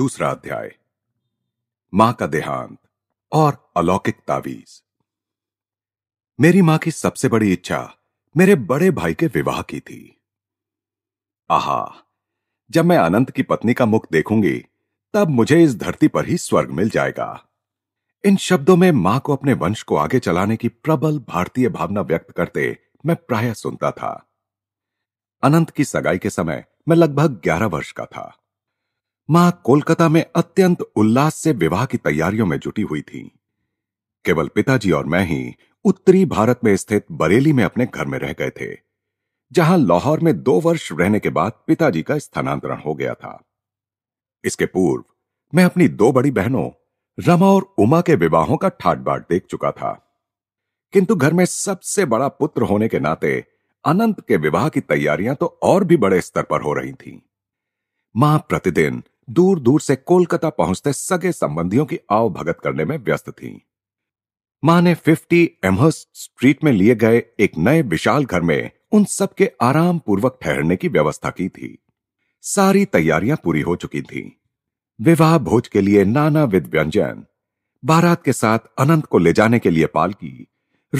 दूसरा अध्याय मां का देहांत और अलौकिक तावीज मेरी मां की सबसे बड़ी इच्छा मेरे बड़े भाई के विवाह की थी आहा जब मैं अनंत की पत्नी का मुख देखूंगी तब मुझे इस धरती पर ही स्वर्ग मिल जाएगा इन शब्दों में मां को अपने वंश को आगे चलाने की प्रबल भारतीय भावना व्यक्त करते मैं प्राय सुनता था अनंत की सगाई के समय मैं लगभग ग्यारह वर्ष का था मां कोलकाता में अत्यंत उल्लास से विवाह की तैयारियों में जुटी हुई थी केवल पिताजी और मैं ही उत्तरी भारत में स्थित बरेली में अपने घर में रह गए थे जहां लाहौर में दो वर्ष रहने के बाद पिताजी का स्थानांतरण हो गया था इसके पूर्व मैं अपनी दो बड़ी बहनों रमा और उमा के विवाहों का ठाट बाट देख चुका था किंतु घर में सबसे बड़ा पुत्र होने के नाते अनंत के विवाह की तैयारियां तो और भी बड़े स्तर पर हो रही थीं। मां प्रतिदिन दूर दूर से कोलकाता पहुंचते सगे संबंधियों की आवभगत करने में व्यस्त थी मां ने 50 एमहर्स स्ट्रीट में लिए गए एक नए विशाल घर में उन सबके आराम पूर्वक ठहरने की व्यवस्था की थी सारी तैयारियां पूरी हो चुकी थीं। विवाह भोज के लिए नाना विध व्यंजन बारात के साथ अनंत को ले जाने के लिए पालकी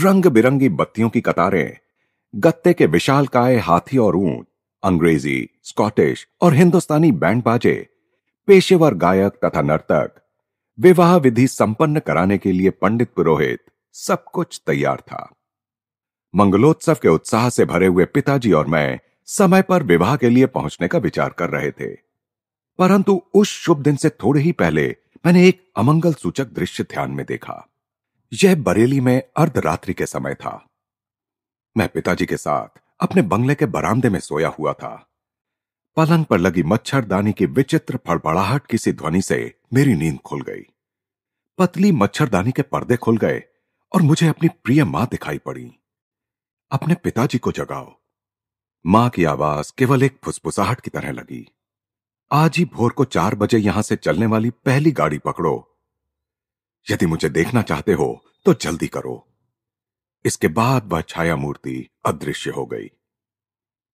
रंग बिरंगी बत्तियों की कतारें गत्ते के विशाल काय हाथी और ऊंट अंग्रेजी स्कॉटिश और हिंदुस्तानी बैंड बाजे पेशेवर गायक तथा नर्तक विवाह विधि संपन्न कराने के लिए पंडित पुरोहित सब कुछ तैयार था मंगलोत्सव के उत्साह से भरे हुए पिताजी और मैं समय पर विवाह के लिए पहुंचने का विचार कर रहे थे परंतु उस शुभ दिन से थोड़े ही पहले मैंने एक अमंगल सूचक दृश्य ध्यान में देखा यह बरेली में अर्धरात्रि के समय था मैं पिताजी के साथ अपने बंगले के बरामदे में सोया हुआ था पलंग पर लगी मच्छरदानी की विचित्र फड़फड़ाहट की सी ध्वनि से मेरी नींद खुल गई पतली मच्छरदानी के पर्दे खुल गए और मुझे अपनी प्रिय मां दिखाई पड़ी अपने पिताजी को जगाओ मां की आवाज केवल एक फुसफुसाहट की तरह लगी आज ही भोर को चार बजे यहां से चलने वाली पहली गाड़ी पकड़ो यदि मुझे देखना चाहते हो तो जल्दी करो इसके बाद वह छाया मूर्ति अदृश्य हो गई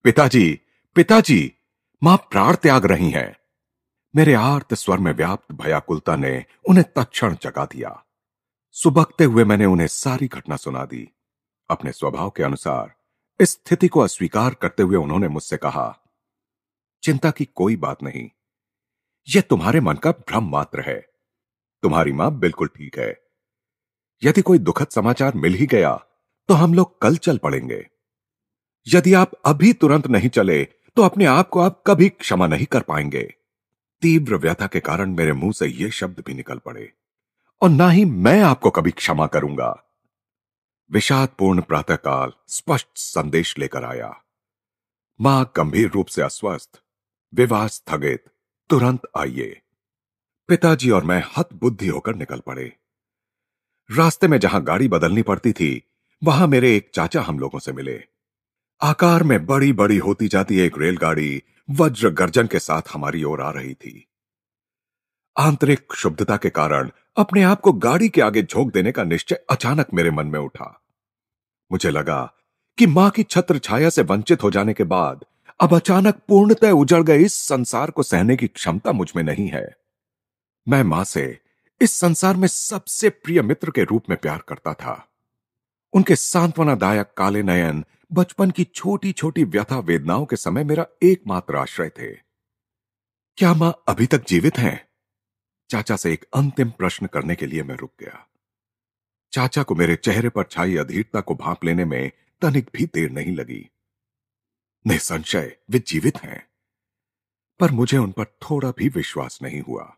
पिताजी पिताजी मां प्राण त्याग रही हैं मेरे आर्त स्वर में व्याप्त भयाकुलता ने उन्हें तत्ण जगा दिया सुबकते हुए मैंने उन्हें सारी घटना सुना दी अपने स्वभाव के अनुसार इस स्थिति को अस्वीकार करते हुए उन्होंने मुझसे कहा चिंता की कोई बात नहीं यह तुम्हारे मन का भ्रम मात्र है तुम्हारी मां बिल्कुल ठीक है यदि कोई दुखद समाचार मिल ही गया तो हम लोग कल चल पड़ेंगे यदि आप अभी तुरंत नहीं चले तो अपने आप को आप कभी क्षमा नहीं कर पाएंगे तीव्र व्यथा के कारण मेरे मुंह से यह शब्द भी निकल पड़े और ना ही मैं आपको कभी क्षमा करूंगा विषादपूर्ण प्रातःकाल स्पष्ट संदेश लेकर आया मां गंभीर रूप से अस्वस्थ विवाह स्थगित तुरंत आइए पिताजी और मैं हत बुद्धि होकर निकल पड़े रास्ते में जहां गाड़ी बदलनी पड़ती थी वहां मेरे एक चाचा हम लोगों से मिले आकार में बड़ी बड़ी होती जाती एक रेलगाड़ी वज्र गर्जन के साथ हमारी ओर आ रही थी आंतरिक शुद्धता के कारण अपने आप को गाड़ी के आगे झोंक देने का निश्चय अचानक मेरे मन में उठा मुझे लगा कि मां की छत्र छाया से वंचित हो जाने के बाद अब अचानक पूर्णतः उजड़ गए इस संसार को सहने की क्षमता मुझ में नहीं है मैं मां से इस संसार में सबसे प्रिय मित्र के रूप में प्यार करता था उनके सांत्वनादायक काले नयन बचपन की छोटी छोटी व्यथा वेदनाओं के समय मेरा एकमात्र आश्रय थे क्या मां अभी तक जीवित हैं चाचा से एक अंतिम प्रश्न करने के लिए मैं रुक गया चाचा को मेरे चेहरे पर छाई अधीरता को भाप लेने में तनिक भी देर नहीं लगी निसंशय वे जीवित हैं पर मुझे उन पर थोड़ा भी विश्वास नहीं हुआ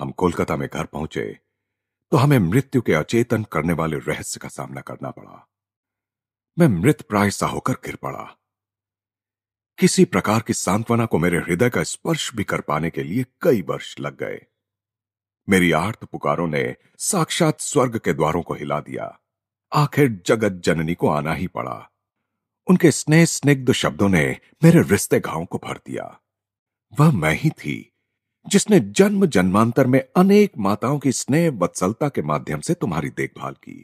हम कोलकाता में घर पहुंचे तो हमें मृत्यु के अचेतन करने वाले रहस्य का सामना करना पड़ा मैं मृत प्राय सा होकर गिर पड़ा किसी प्रकार की सांत्वना को मेरे हृदय का स्पर्श भी कर पाने के लिए कई वर्ष लग गए मेरी आर्त पुकारों ने साक्षात स्वर्ग के द्वारों को हिला दिया आखिर जगत जननी को आना ही पड़ा उनके स्नेह स्निग्ध शब्दों ने मेरे रिश्ते घाव को भर दिया वह मैं ही थी जिसने जन्म जन्मांतर में अनेक माताओं की स्नेह वत्सलता के माध्यम से तुम्हारी देखभाल की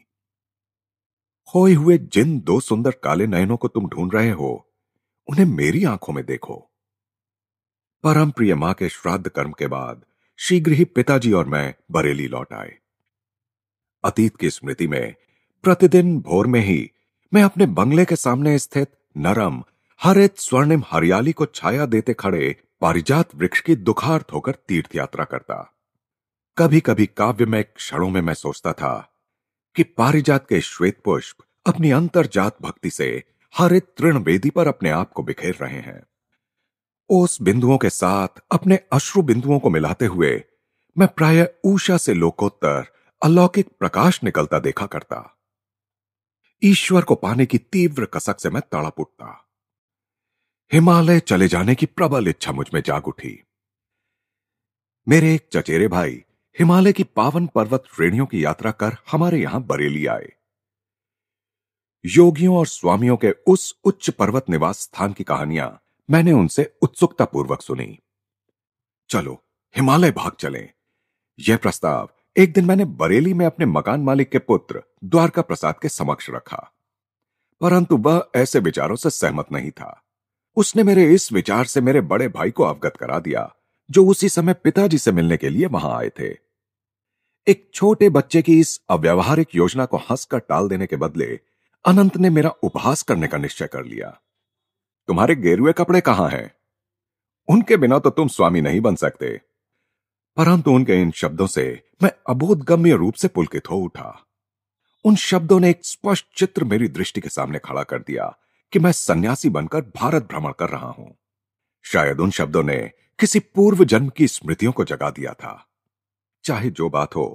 खोए हुए जिन दो सुंदर काले नयनों को तुम ढूंढ रहे हो उन्हें मेरी आंखों में देखो परम प्रिय मां के श्राद्ध कर्म के बाद शीघ्र ही पिताजी और मैं बरेली लौट आए अतीत की स्मृति में प्रतिदिन भोर में ही मैं अपने बंगले के सामने स्थित नरम हरित स्वर्णिम हरियाली को छाया देते खड़े पारिजात वृक्ष की दुखार्थ होकर तीर्थ यात्रा करता कभी कभी काव्य में क्षणों में मैं सोचता था कि पारिजात के श्वेत पुष्प अपनी जात भक्ति से हरित तृण वेदी पर अपने आप को बिखेर रहे हैं उस बिंदुओं के साथ अपने अश्रु बिंदुओं को मिलाते हुए मैं प्राय ऊषा से लोकोत्तर अलौकिक प्रकाश निकलता देखा करता ईश्वर को पाने की तीव्र कसक से मैं तड़प उठता हिमालय चले जाने की प्रबल इच्छा मुझ में जाग उठी मेरे एक चचेरे भाई हिमालय की पावन पर्वत श्रेणियों की यात्रा कर हमारे यहां बरेली आए योगियों और स्वामियों के उस उच्च पर्वत निवास स्थान की कहानियां मैंने उनसे उत्सुकता पूर्वक सुनी चलो हिमालय भाग चले यह प्रस्ताव एक दिन मैंने बरेली में अपने मकान मालिक के पुत्र द्वारका प्रसाद के समक्ष रखा परंतु वह ऐसे विचारों से सहमत नहीं था उसने मेरे इस विचार से मेरे बड़े भाई को अवगत करा दिया जो उसी समय पिताजी से मिलने के लिए वहां आए थे एक छोटे बच्चे की इस अव्यवहारिक योजना को हंसकर टाल देने के बदले अनंत ने मेरा उपहास करने का निश्चय कर लिया तुम्हारे गेरुए कपड़े कहां हैं उनके बिना तो तुम स्वामी नहीं बन सकते परंतु उनके इन शब्दों से मैं अबोधगम्य रूप से पुलकित हो उठा उन शब्दों ने एक स्पष्ट चित्र मेरी दृष्टि के सामने खड़ा कर दिया कि मैं सन्यासी बनकर भारत भ्रमण कर रहा हूं शायद उन शब्दों ने किसी पूर्व जन्म की स्मृतियों को जगा दिया था चाहे जो बात हो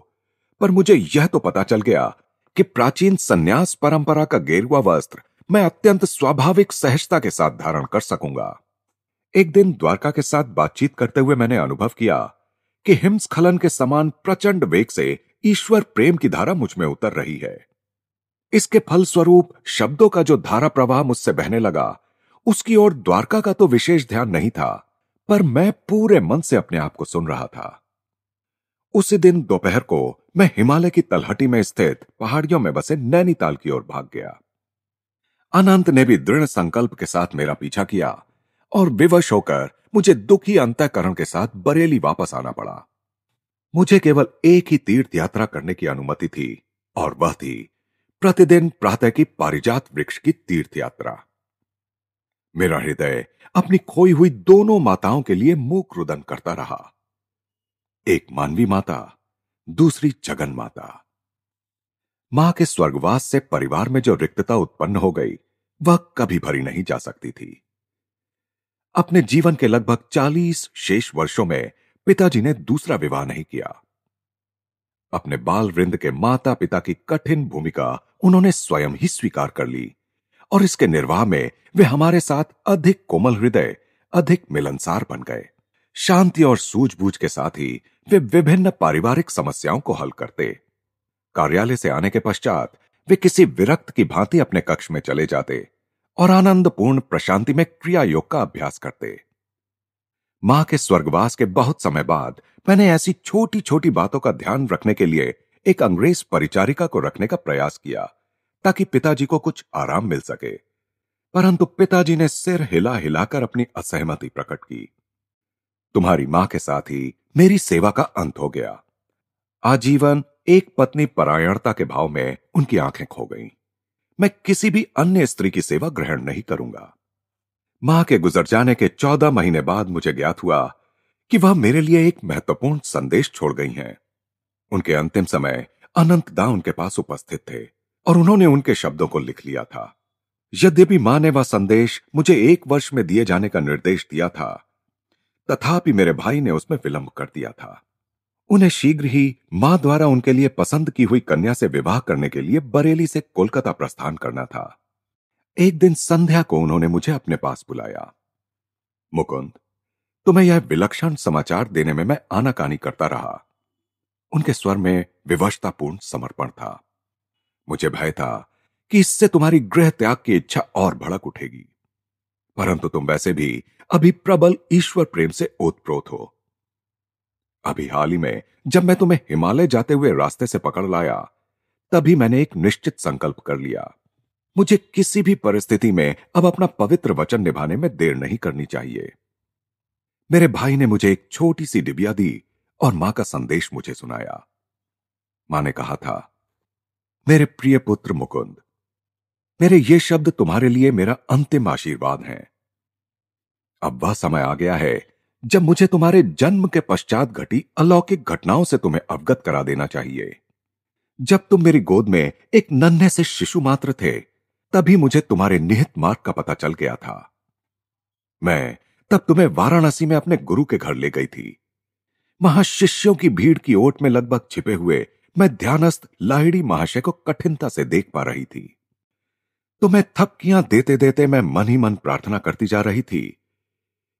पर मुझे यह तो पता चल गया कि प्राचीन संन्यास परंपरा का गेरुआ वस्त्र मैं अत्यंत स्वाभाविक सहजता के साथ धारण कर सकूंगा एक दिन द्वारका के साथ बातचीत करते हुए मैंने अनुभव किया कि हिमस्खलन के समान प्रचंड वेग से ईश्वर प्रेम की धारा मुझ में उतर रही है इसके फलस्वरूप शब्दों का जो धारा प्रवाह मुझसे बहने लगा उसकी ओर द्वारका का तो विशेष ध्यान नहीं था पर मैं पूरे मन से अपने आप को सुन रहा था उसी दिन दोपहर को मैं हिमालय की तलहटी में स्थित पहाड़ियों में बसे नैनीताल की ओर भाग गया अनंत ने भी दृढ़ संकल्प के साथ मेरा पीछा किया और विवश होकर मुझे दुखी अंतकरण के साथ बरेली वापस आना पड़ा मुझे केवल एक ही तीर्थ यात्रा करने की अनुमति थी और वह थी प्रतिदिन प्रातः की पारिजात वृक्ष की तीर्थ यात्रा मेरा हृदय अपनी खोई हुई दोनों माताओं के लिए मुख रुदन करता रहा एक मानवी माता दूसरी जगन माता मां के स्वर्गवास से परिवार में जो रिक्तता उत्पन्न हो गई वह कभी भरी नहीं जा सकती थी अपने जीवन के लगभग चालीस शेष वर्षों में पिताजी ने दूसरा विवाह नहीं किया अपने बाल वृंद के माता पिता की कठिन भूमिका उन्होंने स्वयं ही स्वीकार कर ली और इसके निर्वाह में वे हमारे साथ अधिक कोमल हृदय अधिक मिलनसार बन गए शांति और सूझबूझ के साथ ही वे विभिन्न पारिवारिक समस्याओं को हल करते कार्यालय से आने के पश्चात वे किसी विरक्त की भांति अपने कक्ष में चले जाते और आनंदपूर्ण प्रशांति में क्रिया योग का अभ्यास करते मां के स्वर्गवास के बहुत समय बाद मैंने ऐसी छोटी छोटी बातों का ध्यान रखने के लिए एक अंग्रेज परिचारिका को रखने का प्रयास किया ताकि पिताजी को कुछ आराम मिल सके परंतु पिताजी ने सिर हिला हिलाकर अपनी असहमति प्रकट की तुम्हारी मां के साथ ही मेरी सेवा का अंत हो गया आजीवन एक पत्नी परायणता के भाव में उनकी आंखें खो गईं। मैं किसी भी अन्य स्त्री की सेवा ग्रहण नहीं करूंगा मां के गुजर जाने के चौदह महीने बाद मुझे ज्ञात हुआ कि वह मेरे लिए एक महत्वपूर्ण संदेश छोड़ गई हैं उनके अंतिम समय अनंत दा उनके पास उपस्थित थे और उन्होंने उनके शब्दों को लिख लिया था यद्यपि मां ने वह संदेश मुझे एक वर्ष में दिए जाने का निर्देश दिया था तथापि मेरे भाई ने उसमें विलंब कर दिया था उन्हें शीघ्र ही मां द्वारा उनके लिए पसंद की हुई कन्या से विवाह करने के लिए बरेली से कोलकाता प्रस्थान करना था एक दिन संध्या को उन्होंने मुझे अपने पास बुलाया मुकुंद तुम्हें यह विलक्षण समाचार देने में मैं आनाकानी करता रहा उनके स्वर में विवशतापूर्ण समर्पण था मुझे भय था कि इससे तुम्हारी गृह त्याग की इच्छा और भड़क उठेगी परंतु तुम वैसे भी अभी प्रबल ईश्वर प्रेम से ओतप्रोत हो अभी हाल ही में जब मैं तुम्हें हिमालय जाते हुए रास्ते से पकड़ लाया तभी मैंने एक निश्चित संकल्प कर लिया मुझे किसी भी परिस्थिति में अब अपना पवित्र वचन निभाने में देर नहीं करनी चाहिए मेरे भाई ने मुझे एक छोटी सी डिबिया दी और मां का संदेश मुझे सुनाया मां ने कहा था मेरे प्रिय पुत्र मुकुंद मेरे ये शब्द तुम्हारे लिए मेरा अंतिम आशीर्वाद है अब वह समय आ गया है जब मुझे तुम्हारे जन्म के पश्चात घटी अलौकिक घटनाओं से तुम्हें अवगत करा देना चाहिए जब तुम मेरी गोद में एक नन्हे से शिशु मात्र थे तभी मुझे तुम्हारे निहित मार्ग का पता चल गया था मैं तब तुम्हें वाराणसी में अपने गुरु के घर ले गई थी वहां शिष्यों की भीड़ की ओट में लगभग छिपे हुए मैं ध्यानस्थ लाहिड़ी महाशय को कठिनता से देख पा रही थी तो मैं थपकियां देते देते मैं मन ही मन प्रार्थना करती जा रही थी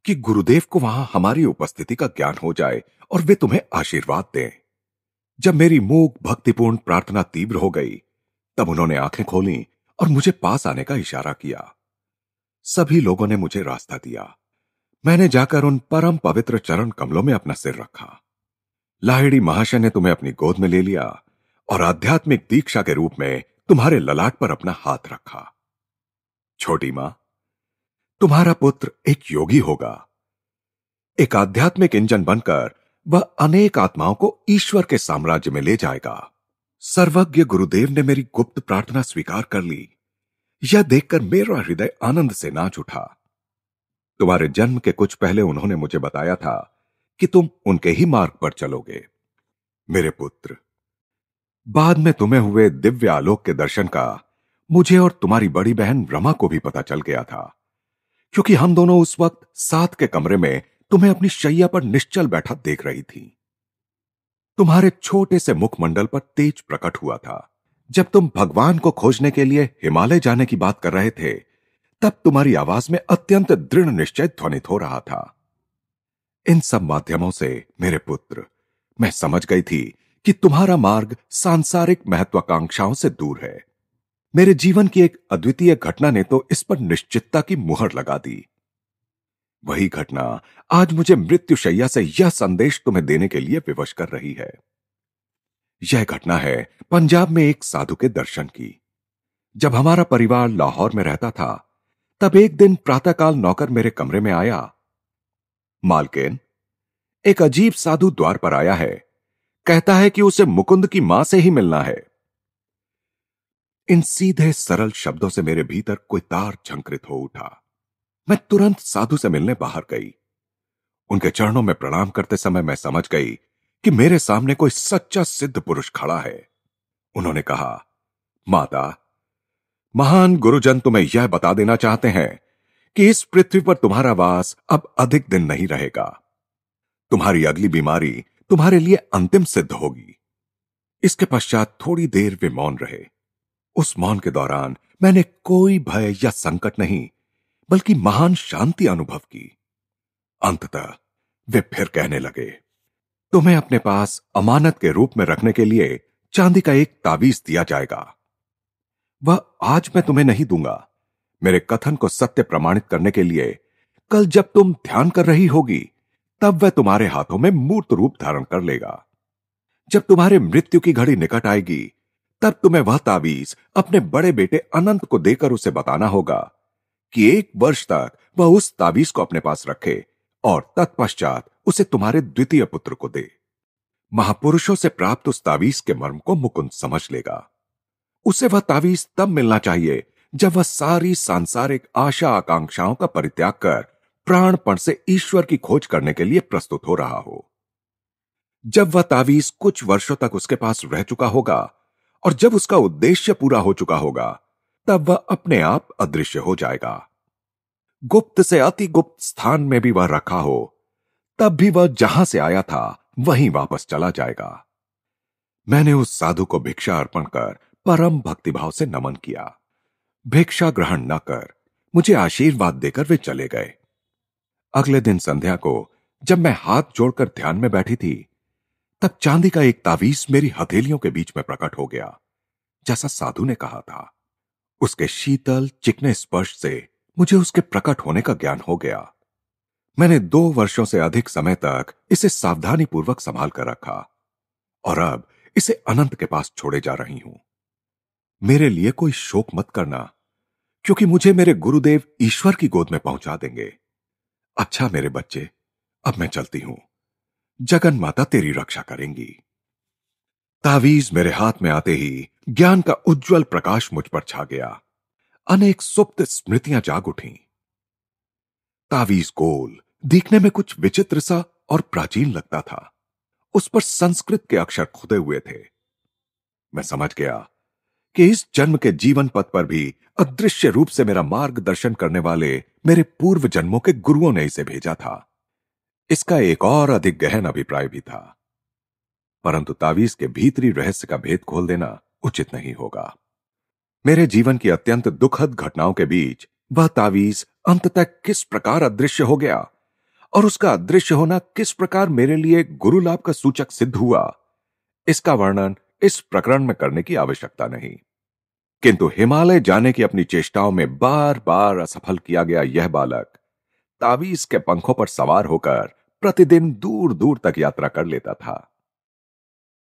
कि गुरुदेव को वहां हमारी उपस्थिति का ज्ञान हो जाए और वे तुम्हें आशीर्वाद दें जब मेरी मूक भक्तिपूर्ण प्रार्थना तीव्र हो गई तब उन्होंने आंखें खोली और मुझे पास आने का इशारा किया सभी लोगों ने मुझे रास्ता दिया मैंने जाकर उन परम पवित्र चरण कमलों में अपना सिर रखा लाहिड़ी महाशय ने तुम्हें अपनी गोद में ले लिया और आध्यात्मिक दीक्षा के रूप में तुम्हारे ललाट पर अपना हाथ रखा छोटी मां तुम्हारा पुत्र एक योगी होगा एक आध्यात्मिक इंजन बनकर वह अनेक आत्माओं को ईश्वर के साम्राज्य में ले जाएगा सर्वज्ञ गुरुदेव ने मेरी गुप्त प्रार्थना स्वीकार कर ली यह देखकर मेरा हृदय आनंद से नाच उठा तुम्हारे जन्म के कुछ पहले उन्होंने मुझे बताया था कि तुम उनके ही मार्ग पर चलोगे मेरे पुत्र बाद में तुम्हें हुए दिव्य आलोक के दर्शन का मुझे और तुम्हारी बड़ी बहन रमा को भी पता चल गया था क्योंकि हम दोनों उस वक्त साथ के कमरे में तुम्हें अपनी शैया पर निश्चल बैठा देख रही थी तुम्हारे छोटे से मुखमंडल पर तेज प्रकट हुआ था जब तुम भगवान को खोजने के लिए हिमालय जाने की बात कर रहे थे तब तुम्हारी आवाज में अत्यंत दृढ़ निश्चय ध्वनित हो रहा था इन सब माध्यमों से मेरे पुत्र मैं समझ गई थी कि तुम्हारा मार्ग सांसारिक महत्वाकांक्षाओं से दूर है मेरे जीवन की एक अद्वितीय घटना ने तो इस पर निश्चितता की मुहर लगा दी वही घटना आज मुझे मृत्युशैया से यह संदेश तुम्हें देने के लिए विवश कर रही है यह घटना है पंजाब में एक साधु के दर्शन की जब हमारा परिवार लाहौर में रहता था तब एक दिन प्रातःकाल नौकर मेरे कमरे में आया मालकिन एक अजीब साधु द्वार पर आया है कहता है कि उसे मुकुंद की मां से ही मिलना है इन सीधे सरल शब्दों से मेरे भीतर कोई तार झंकृत हो उठा मैं तुरंत साधु से मिलने बाहर गई उनके चरणों में प्रणाम करते समय मैं समझ गई कि मेरे सामने कोई सच्चा सिद्ध पुरुष खड़ा है उन्होंने कहा माता महान गुरुजन तुम्हें यह बता देना चाहते हैं कि इस पृथ्वी पर तुम्हारा वास अब अधिक दिन नहीं रहेगा तुम्हारी अगली बीमारी तुम्हारे लिए अंतिम सिद्ध होगी इसके पश्चात थोड़ी देर वे मौन रहे उस मौन के दौरान मैंने कोई भय या संकट नहीं बल्कि महान शांति अनुभव की अंततः वे फिर कहने लगे तुम्हें अपने पास अमानत के रूप में रखने के लिए चांदी का एक तावीज दिया जाएगा वह आज मैं तुम्हें नहीं दूंगा मेरे कथन को सत्य प्रमाणित करने के लिए कल जब तुम ध्यान कर रही होगी तब वह तुम्हारे हाथों में मूर्त रूप धारण कर लेगा जब तुम्हारे मृत्यु की घड़ी निकट आएगी तब तुम्हें वह ताबीज अपने बड़े बेटे अनंत को देकर उसे बताना होगा कि एक वर्ष तक वह उस ताबीज को अपने पास रखे और तत्पश्चात उसे तुम्हारे द्वितीय पुत्र को दे महापुरुषों से प्राप्त उस तावीज के मर्म को मुकुंद समझ लेगा उसे वह तावीज तब मिलना चाहिए जब वह सारी सांसारिक आशा आकांक्षाओं का परित्याग कर प्राणपण से ईश्वर की खोज करने के लिए प्रस्तुत हो रहा हो जब वह तावीज कुछ वर्षों तक उसके पास रह चुका होगा और जब उसका उद्देश्य पूरा हो चुका होगा तब वह अपने आप अदृश्य हो जाएगा गुप्त से अति गुप्त स्थान में भी वह रखा हो तब भी वह जहां से आया था वहीं वापस चला जाएगा मैंने उस साधु को भिक्षा अर्पण कर परम भक्तिभाव से नमन किया भिक्षा ग्रहण न कर मुझे आशीर्वाद देकर वे चले गए अगले दिन संध्या को जब मैं हाथ जोड़कर ध्यान में बैठी थी तब चांदी का एक तावीज मेरी हथेलियों के बीच में प्रकट हो गया जैसा साधु ने कहा था उसके शीतल चिकने स्पर्श से मुझे उसके प्रकट होने का ज्ञान हो गया मैंने दो वर्षों से अधिक समय तक इसे सावधानी पूर्वक संभाल कर रखा और अब इसे अनंत के पास छोड़े जा रही हूं मेरे लिए कोई शोक मत करना क्योंकि मुझे मेरे गुरुदेव ईश्वर की गोद में पहुंचा देंगे अच्छा मेरे बच्चे अब मैं चलती हूं जगन माता तेरी रक्षा करेंगी तावीज मेरे हाथ में आते ही ज्ञान का उज्जवल प्रकाश मुझ पर छा गया अनेक सुप्त स्मृतियां जाग उठी तावीज गोल देखने में कुछ विचित्र सा और प्राचीन लगता था उस पर संस्कृत के अक्षर खुदे हुए थे मैं समझ गया कि इस जन्म के जीवन पथ पर भी अदृश्य रूप से मेरा मार्गदर्शन करने वाले मेरे पूर्व जन्मों के गुरुओं ने इसे भेजा था इसका एक और अधिक गहन अभिप्राय भी था परंतु तावीज के भीतरी रहस्य का भेद खोल देना उचित नहीं होगा मेरे जीवन की अत्यंत दुखद घटनाओं के बीच वह तावीज अंततः किस प्रकार अदृश्य हो गया और उसका अदृश्य होना किस प्रकार मेरे लिए गुरु लाभ का सूचक सिद्ध हुआ इसका वर्णन इस प्रकरण में करने की आवश्यकता नहीं किंतु हिमालय जाने की अपनी चेष्टाओं में बार बार असफल किया गया यह बालक तावीज के पंखों पर सवार होकर प्रतिदिन दूर दूर तक यात्रा कर लेता था